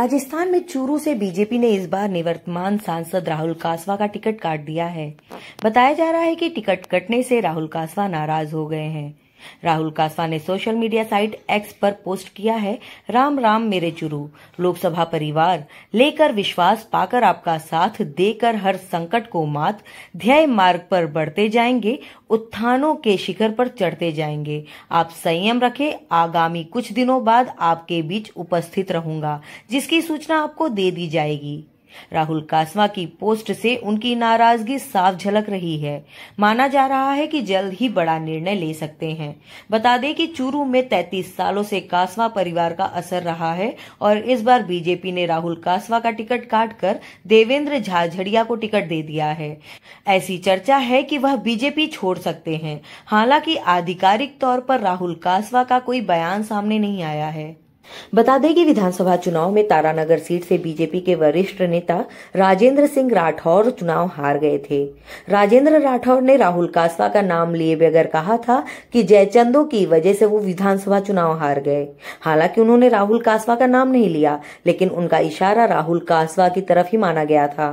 राजस्थान में चूरू से बीजेपी ने इस बार निवर्तमान सांसद राहुल कासवा का टिकट काट दिया है बताया जा रहा है कि टिकट कटने से राहुल कासवा नाराज हो गए हैं राहुल कासवा ने सोशल मीडिया साइट एक्स पर पोस्ट किया है राम राम मेरे चुरू लोकसभा परिवार लेकर विश्वास पाकर आपका साथ देकर हर संकट को मात ध्याय मार्ग पर बढ़ते जाएंगे उत्थानों के शिखर पर चढ़ते जाएंगे आप संयम रखे आगामी कुछ दिनों बाद आपके बीच उपस्थित रहूंगा जिसकी सूचना आपको दे दी जाएगी राहुल कासवा की पोस्ट से उनकी नाराजगी साफ झलक रही है माना जा रहा है कि जल्द ही बड़ा निर्णय ले सकते हैं बता दें कि चूरू में 33 सालों से कासवा परिवार का असर रहा है और इस बार बीजेपी ने राहुल कासवा का टिकट काटकर देवेंद्र झाझड़िया को टिकट दे दिया है ऐसी चर्चा है कि वह बीजेपी छोड़ सकते हैं हालांकि आधिकारिक तौर पर राहुल कासवा का कोई बयान सामने नहीं आया है बता दें कि विधानसभा चुनाव में तारानगर सीट से बीजेपी के वरिष्ठ नेता राजेंद्र सिंह राठौर चुनाव हार गए थे राजेंद्र राठौर ने राहुल कासवा का नाम लिए बगैर कहा था कि जयचंदो की वजह से वो विधानसभा चुनाव हार गए हालांकि उन्होंने राहुल कासवा का नाम नहीं लिया लेकिन उनका इशारा राहुल कासवा की तरफ ही माना गया था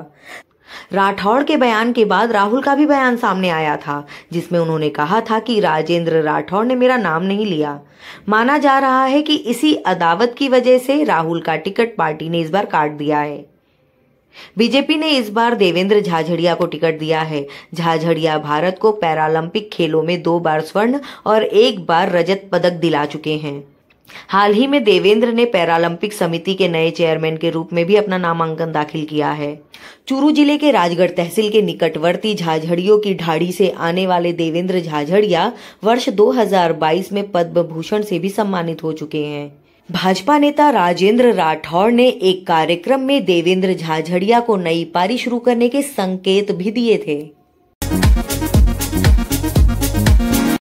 राठौड़ के बयान के बाद राहुल का भी बयान सामने आया था जिसमें उन्होंने कहा था कि राजेंद्र राठौड़ ने मेरा नाम नहीं लिया माना जा रहा है कि इसी अदावत की वजह से राहुल का टिकट पार्टी ने इस बार काट दिया है बीजेपी ने इस बार देवेंद्र झाझड़िया को टिकट दिया है झाझड़िया भारत को पैरालंपिक खेलों में दो बार स्वर्ण और एक बार रजत पदक दिला चुके हैं हाल ही में देवेंद्र ने पैरालंपिक समिति के नए चेयरमैन के रूप में भी अपना नामांकन दाखिल किया है चूरू जिले के राजगढ़ तहसील के निकटवर्ती झाझड़ियों की ढाड़ी से आने वाले देवेंद्र झाझड़िया वर्ष 2022 में पद्म भूषण से भी सम्मानित हो चुके हैं भाजपा नेता राजेंद्र राठौड़ ने एक कार्यक्रम में देवेंद्र झाझड़िया को नई पारी शुरू करने के संकेत भी दिए थे